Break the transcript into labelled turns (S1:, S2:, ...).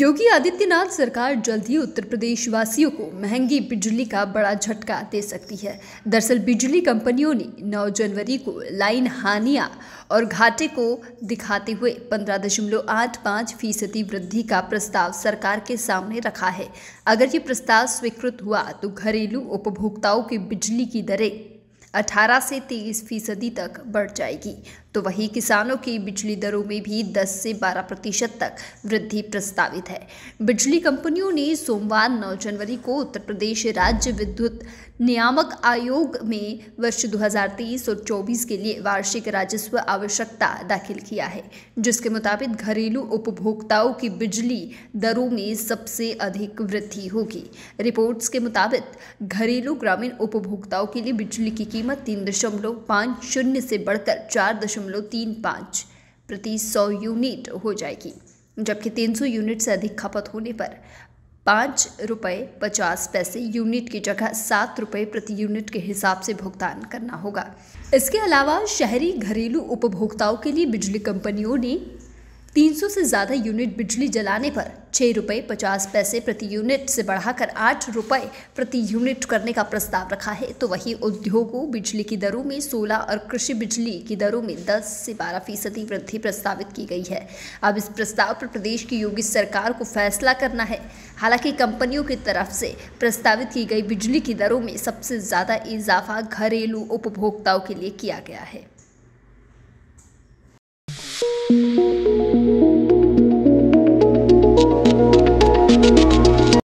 S1: योगी आदित्यनाथ सरकार जल्द ही उत्तर प्रदेश वासियों को महंगी बिजली का बड़ा झटका दे सकती है दरअसल बिजली कंपनियों ने 9 जनवरी को लाइन हानिया और घाटे को दिखाते हुए पंद्रह दशमलव आठ पाँच फीसदी वृद्धि का प्रस्ताव सरकार के सामने रखा है अगर ये प्रस्ताव स्वीकृत हुआ तो घरेलू उपभोक्ताओं की बिजली की दरें 18 से 23 फीसदी तक बढ़ जाएगी तो वहीं किसानों की बिजली दरों में भी 10 से 12 प्रतिशत तक वृद्धि प्रस्तावित है बिजली कंपनियों ने सोमवार 9 जनवरी को उत्तर प्रदेश राज्य विद्युत नियामक आयोग में वर्ष 2023 और 24 के लिए वार्षिक राजस्व आवश्यकता दाखिल किया है जिसके मुताबिक घरेलू उपभोक्ताओं की बिजली दरों में सबसे अधिक वृद्धि होगी रिपोर्ट्स के मुताबिक घरेलू ग्रामीण उपभोक्ताओं के लिए बिजली की कीमत कीमत तीन दशमलव पाँच शून्य से बढ़कर चार दशमलव तीन पाँच प्रति सौ यूनिट हो जाएगी जबकि तीन सौ यूनिट से अधिक खपत होने पर पाँच रुपये पचास पैसे यूनिट की जगह सात रुपये प्रति यूनिट के हिसाब से भुगतान करना होगा इसके अलावा शहरी घरेलू उपभोक्ताओं के लिए बिजली कंपनियों ने 300 से ज़्यादा यूनिट बिजली जलाने पर छः रुपये पचास पैसे प्रति यूनिट से बढ़ाकर आठ रुपये प्रति यूनिट करने का प्रस्ताव रखा है तो वहीं उद्योगों बिजली की दरों में 16 और कृषि बिजली की दरों में 10 से 12 फीसदी वृद्धि प्रस्तावित की गई है अब इस प्रस्ताव पर प्रदेश की योगी सरकार को फैसला करना है हालांकि कंपनियों की तरफ से प्रस्तावित की गई बिजली की दरों में सबसे ज़्यादा इजाफा घरेलू उपभोक्ताओं के लिए किया गया है